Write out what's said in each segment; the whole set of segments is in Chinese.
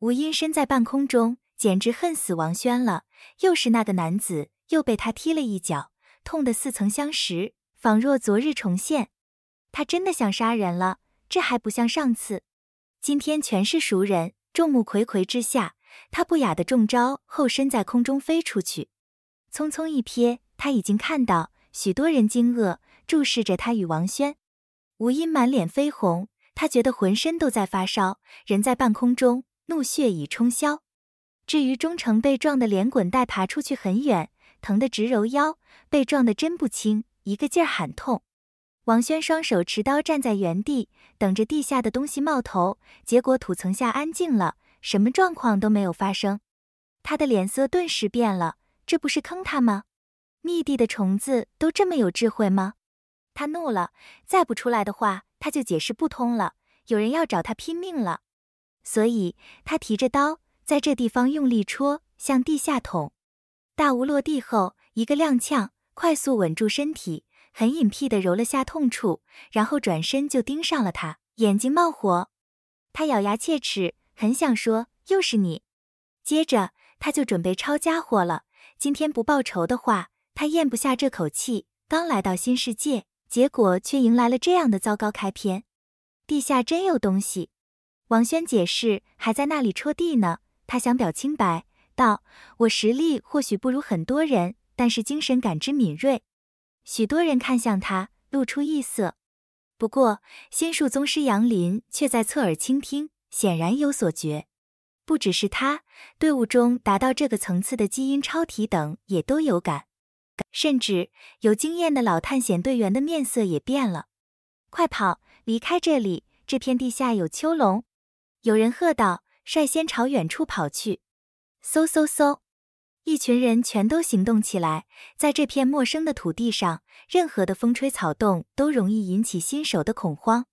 吴音身在半空中，简直恨死王轩了。又是那个男子，又被他踢了一脚，痛得似曾相识，仿若昨日重现。他真的想杀人了，这还不像上次，今天全是熟人，众目睽睽之下，他不雅的中招，后身在空中飞出去。匆匆一瞥，他已经看到许多人惊愕注视着他与王轩。吴音满脸绯红，他觉得浑身都在发烧，人在半空中。怒血已冲霄。至于忠诚，被撞得连滚带爬出去很远，疼得直揉腰，被撞得真不轻，一个劲喊痛。王轩双手持刀站在原地，等着地下的东西冒头。结果土层下安静了，什么状况都没有发生。他的脸色顿时变了，这不是坑他吗？密地的虫子都这么有智慧吗？他怒了，再不出来的话，他就解释不通了。有人要找他拼命了。所以，他提着刀在这地方用力戳，向地下捅。大吴落地后一个踉跄，快速稳住身体，很隐蔽地揉了下痛处，然后转身就盯上了他，眼睛冒火。他咬牙切齿，很想说：“又是你！”接着他就准备抄家伙了。今天不报仇的话，他咽不下这口气。刚来到新世界，结果却迎来了这样的糟糕开篇。地下真有东西。王轩解释，还在那里戳地呢。他想表清白，道：“我实力或许不如很多人，但是精神感知敏锐。”许多人看向他，露出异色。不过，仙术宗师杨林却在侧耳倾听，显然有所觉。不只是他，队伍中达到这个层次的基因超体等也都有感。甚至有经验的老探险队员的面色也变了。快跑，离开这里！这片地下有秋龙。有人喝道：“率先朝远处跑去！”嗖嗖嗖，一群人全都行动起来。在这片陌生的土地上，任何的风吹草动都容易引起新手的恐慌。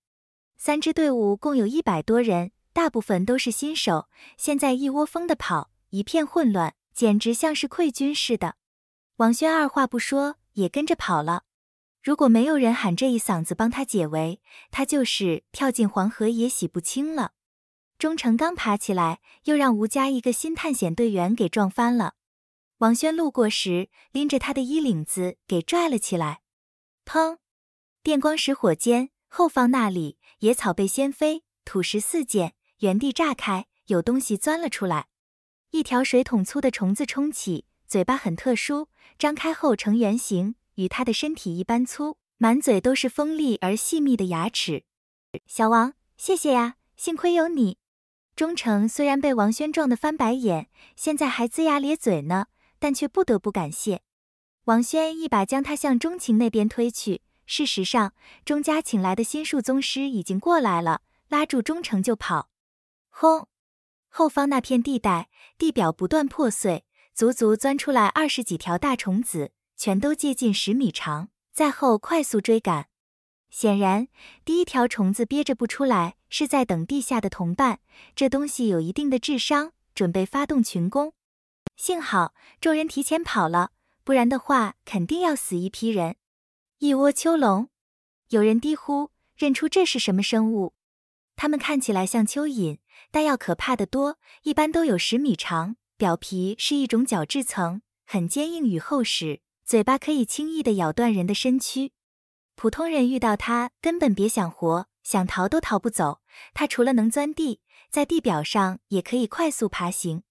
三支队伍共有一百多人，大部分都是新手，现在一窝蜂的跑，一片混乱，简直像是溃军似的。王轩二话不说，也跟着跑了。如果没有人喊这一嗓子帮他解围，他就是跳进黄河也洗不清了。钟诚刚爬起来，又让吴家一个新探险队员给撞翻了。王轩路过时，拎着他的衣领子给拽了起来。砰！电光石火间，后方那里野草被掀飞，土石四溅，原地炸开，有东西钻了出来。一条水桶粗的虫子冲起，嘴巴很特殊，张开后呈圆形，与它的身体一般粗，满嘴都是锋利而细密的牙齿。小王，谢谢呀，幸亏有你。钟诚虽然被王轩撞得翻白眼，现在还龇牙咧嘴呢，但却不得不感谢王轩一把将他向钟情那边推去。事实上，钟家请来的新术宗师已经过来了，拉住钟诚就跑。轰！后方那片地带，地表不断破碎，足足钻出来二十几条大虫子，全都接近十米长，在后快速追赶。显然，第一条虫子憋着不出来。是在等地下的同伴，这东西有一定的智商，准备发动群攻。幸好众人提前跑了，不然的话肯定要死一批人。一窝秋龙，有人低呼，认出这是什么生物。它们看起来像蚯蚓，但要可怕的多，一般都有十米长，表皮是一种角质层，很坚硬与厚实，嘴巴可以轻易的咬断人的身躯。普通人遇到它，根本别想活。想逃都逃不走，它除了能钻地，在地表上也可以快速爬行。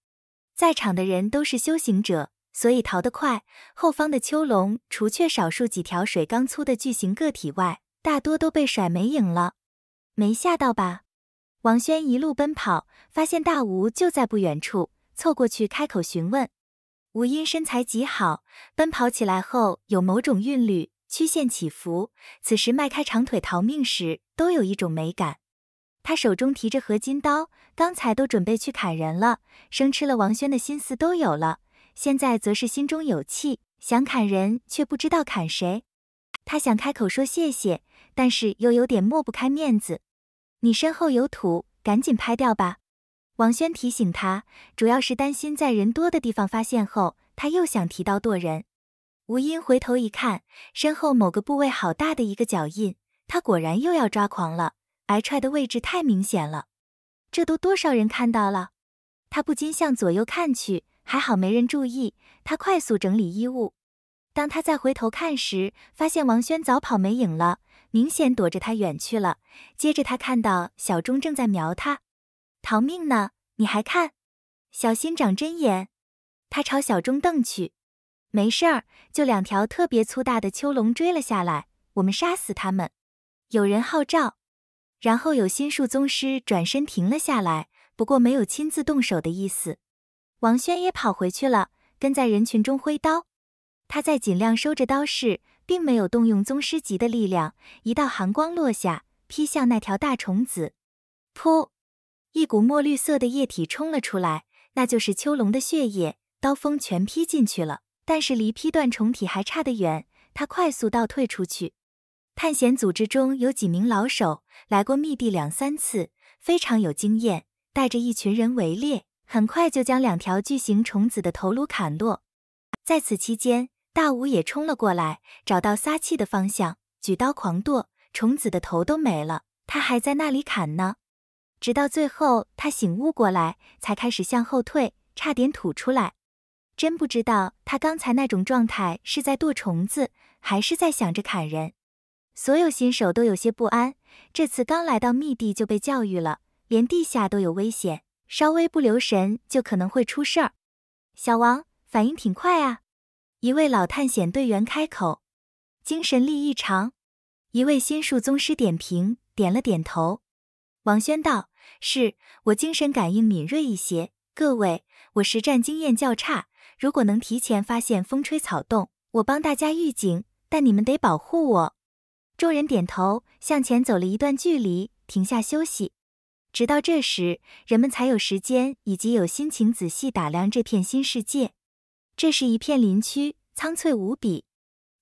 在场的人都是修行者，所以逃得快。后方的秋龙，除却少数几条水缸粗的巨型个体外，大多都被甩没影了。没吓到吧？王轩一路奔跑，发现大吴就在不远处，凑过去开口询问。吴音身材极好，奔跑起来后有某种韵律。曲线起伏，此时迈开长腿逃命时都有一种美感。他手中提着合金刀，刚才都准备去砍人了，生吃了王轩的心思都有了。现在则是心中有气，想砍人却不知道砍谁。他想开口说谢谢，但是又有点抹不开面子。你身后有土，赶紧拍掉吧。王轩提醒他，主要是担心在人多的地方发现后，他又想提刀剁人。吴英回头一看，身后某个部位好大的一个脚印，他果然又要抓狂了。挨踹的位置太明显了，这都多少人看到了？他不禁向左右看去，还好没人注意。他快速整理衣物。当他再回头看时，发现王轩早跑没影了，明显躲着他远去了。接着他看到小钟正在瞄他，逃命呢？你还看？小心长针眼！他朝小钟瞪去。没事儿，就两条特别粗大的秋龙追了下来，我们杀死他们。有人号召，然后有新术宗师转身停了下来，不过没有亲自动手的意思。王轩也跑回去了，跟在人群中挥刀，他在尽量收着刀势，并没有动用宗师级的力量。一道寒光落下，劈向那条大虫子。噗，一股墨绿色的液体冲了出来，那就是秋龙的血液，刀锋全劈进去了。但是离劈断虫体还差得远，他快速倒退出去。探险组织中有几名老手，来过密地两三次，非常有经验，带着一群人围猎，很快就将两条巨型虫子的头颅砍落。在此期间，大武也冲了过来，找到撒气的方向，举刀狂剁，虫子的头都没了，他还在那里砍呢。直到最后，他醒悟过来，才开始向后退，差点吐出来。真不知道他刚才那种状态是在剁虫子，还是在想着砍人。所有新手都有些不安，这次刚来到密地就被教育了，连地下都有危险，稍微不留神就可能会出事儿。小王反应挺快啊！一位老探险队员开口，精神力异常。一位心术宗师点评，点了点头。王轩道：“是我精神感应敏锐一些，各位，我实战经验较差。”如果能提前发现风吹草动，我帮大家预警，但你们得保护我。众人点头，向前走了一段距离，停下休息。直到这时，人们才有时间以及有心情仔细打量这片新世界。这是一片林区，苍翠无比。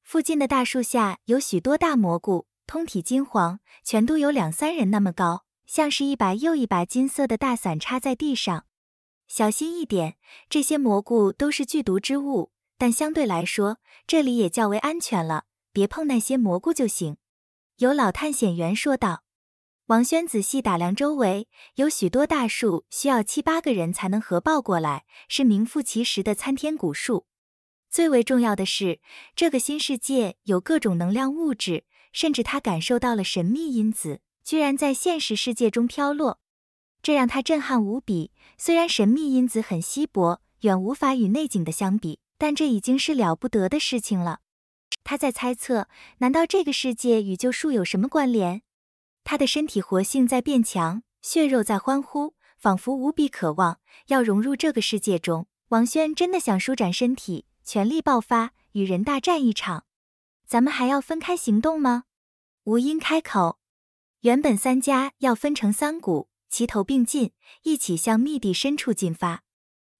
附近的大树下有许多大蘑菇，通体金黄，全都有两三人那么高，像是一把又一把金色的大伞插在地上。小心一点，这些蘑菇都是剧毒之物。但相对来说，这里也较为安全了，别碰那些蘑菇就行。有老探险员说道。王轩仔细打量周围，有许多大树，需要七八个人才能合抱过来，是名副其实的参天古树。最为重要的是，这个新世界有各种能量物质，甚至他感受到了神秘因子，居然在现实世界中飘落。这让他震撼无比。虽然神秘因子很稀薄，远无法与内景的相比，但这已经是了不得的事情了。他在猜测，难道这个世界与救赎有什么关联？他的身体活性在变强，血肉在欢呼，仿佛无比渴望要融入这个世界中。王轩真的想舒展身体，全力爆发，与人大战一场。咱们还要分开行动吗？吴英开口。原本三家要分成三股。齐头并进，一起向密地深处进发。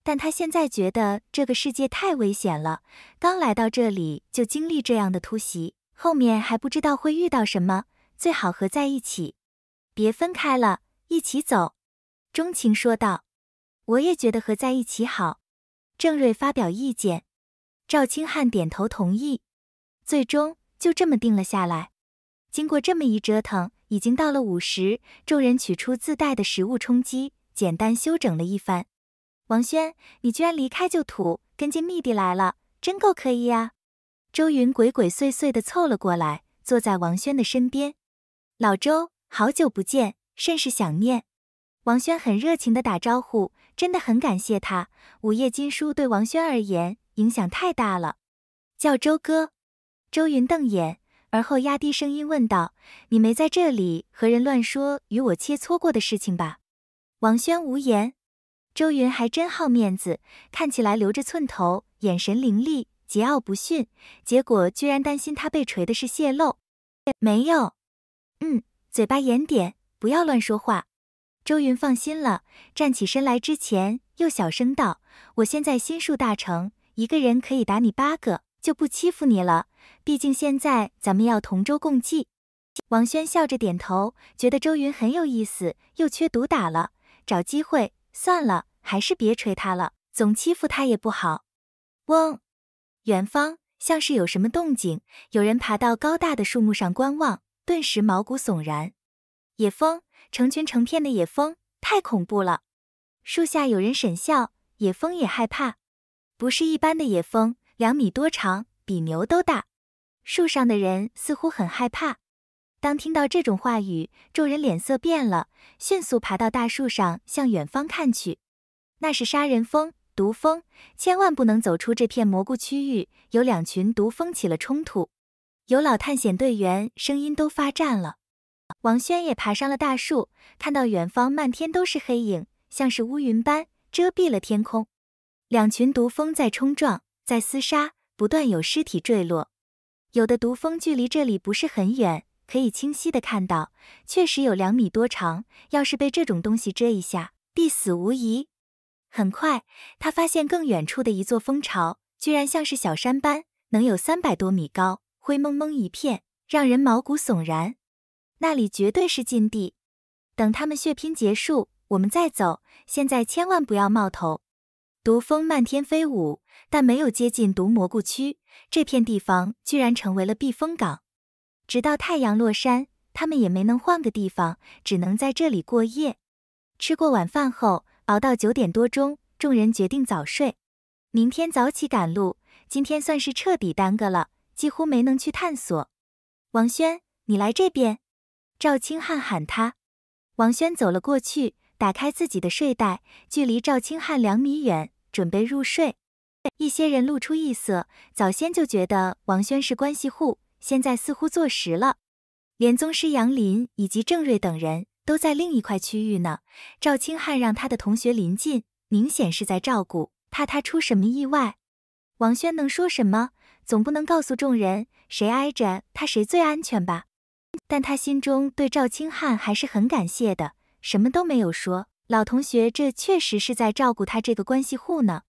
但他现在觉得这个世界太危险了，刚来到这里就经历这样的突袭，后面还不知道会遇到什么，最好合在一起，别分开了，一起走。”钟情说道。“我也觉得合在一起好。”郑瑞发表意见。赵清汉点头同意，最终就这么定了下来。经过这么一折腾。已经到了午时，众人取出自带的食物充饥，简单休整了一番。王轩，你居然离开就吐，跟进密地来了，真够可以呀！周云鬼鬼祟祟的凑了过来，坐在王轩的身边。老周，好久不见，甚是想念。王轩很热情的打招呼，真的很感谢他。午夜金书对王轩而言影响太大了，叫周哥。周云瞪眼。而后压低声音问道：“你没在这里和人乱说与我切磋过的事情吧？”王轩无言。周云还真好面子，看起来留着寸头，眼神凌厉，桀骜不驯，结果居然担心他被锤的是泄露。没有。嗯，嘴巴严点，不要乱说话。周云放心了，站起身来之前又小声道：“我现在心术大成，一个人可以打你八个。”就不欺负你了，毕竟现在咱们要同舟共济。王轩笑着点头，觉得周云很有意思，又缺毒打了，找机会算了，还是别锤他了，总欺负他也不好。嗡，远方像是有什么动静，有人爬到高大的树木上观望，顿时毛骨悚然。野蜂，成群成片的野蜂，太恐怖了。树下有人沈笑，野蜂也害怕，不是一般的野蜂。两米多长，比牛都大。树上的人似乎很害怕。当听到这种话语，众人脸色变了，迅速爬到大树上，向远方看去。那是杀人蜂，毒蜂，千万不能走出这片蘑菇区域。有两群毒蜂起了冲突，有老探险队员声音都发颤了。王轩也爬上了大树，看到远方漫天都是黑影，像是乌云般遮蔽了天空。两群毒蜂在冲撞。在厮杀，不断有尸体坠落，有的毒蜂距离这里不是很远，可以清晰的看到，确实有两米多长，要是被这种东西蛰一下，必死无疑。很快，他发现更远处的一座蜂巢，居然像是小山般，能有三百多米高，灰蒙蒙一片，让人毛骨悚然。那里绝对是禁地，等他们血拼结束，我们再走。现在千万不要冒头。毒蜂漫天飞舞，但没有接近毒蘑菇区。这片地方居然成为了避风港。直到太阳落山，他们也没能换个地方，只能在这里过夜。吃过晚饭后，熬到九点多钟，众人决定早睡，明天早起赶路。今天算是彻底耽搁了，几乎没能去探索。王轩，你来这边。”赵清汉喊他。王轩走了过去，打开自己的睡袋，距离赵清汉两米远。准备入睡，一些人露出异色。早先就觉得王轩是关系户，现在似乎坐实了。连宗师杨林以及郑瑞等人，都在另一块区域呢。赵清汉让他的同学临近，明显是在照顾，怕他出什么意外。王轩能说什么？总不能告诉众人，谁挨着他谁最安全吧？但他心中对赵清汉还是很感谢的，什么都没有说。老同学，这确实是在照顾他这个关系户呢。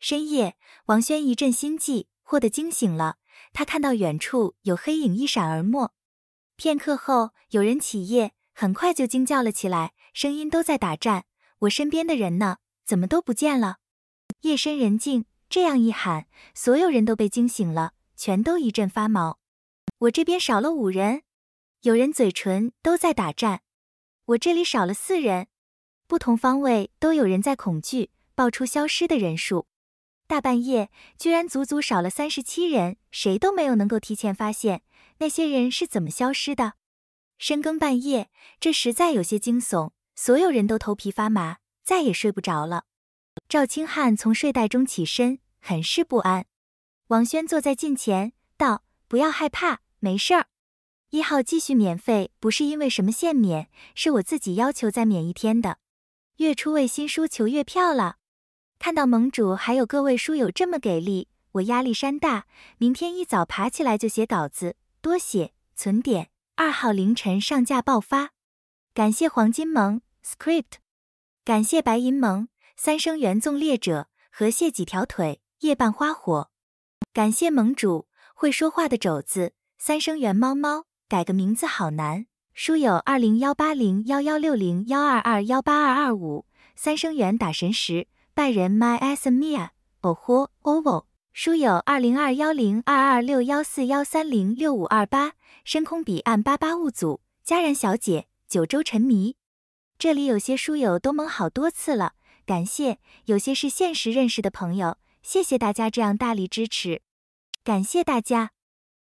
深夜，王轩一阵心悸，霍的惊醒了。他看到远处有黑影一闪而没。片刻后，有人起夜，很快就惊叫了起来，声音都在打颤。我身边的人呢？怎么都不见了？夜深人静，这样一喊，所有人都被惊醒了，全都一阵发毛。我这边少了五人，有人嘴唇都在打颤。我这里少了四人。不同方位都有人在恐惧，报出消失的人数，大半夜居然足足少了三十七人，谁都没有能够提前发现那些人是怎么消失的。深更半夜，这实在有些惊悚，所有人都头皮发麻，再也睡不着了。赵清汉从睡袋中起身，很是不安。王轩坐在近前道：“不要害怕，没事儿。”一号继续免费，不是因为什么限免，是我自己要求再免一天的。月初为新书求月票了，看到盟主还有各位书友这么给力，我压力山大。明天一早爬起来就写稿子，多写存点，二号凌晨上架爆发。感谢黄金盟 Script，感谢白银盟三生缘纵猎者河蟹几条腿夜半花火，感谢盟主会说话的肘子三生缘猫猫改个名字好难。书友二零幺八零幺幺六零幺二二幺八二二五三生缘打神石拜仁 m y s m i a 哦豁 ovo 书友二零二幺零二二六幺四幺三零六五二八深空彼岸八八物组佳然小姐九州沉迷，这里有些书友都蒙好多次了，感谢有些是现实认识的朋友，谢谢大家这样大力支持，感谢大家。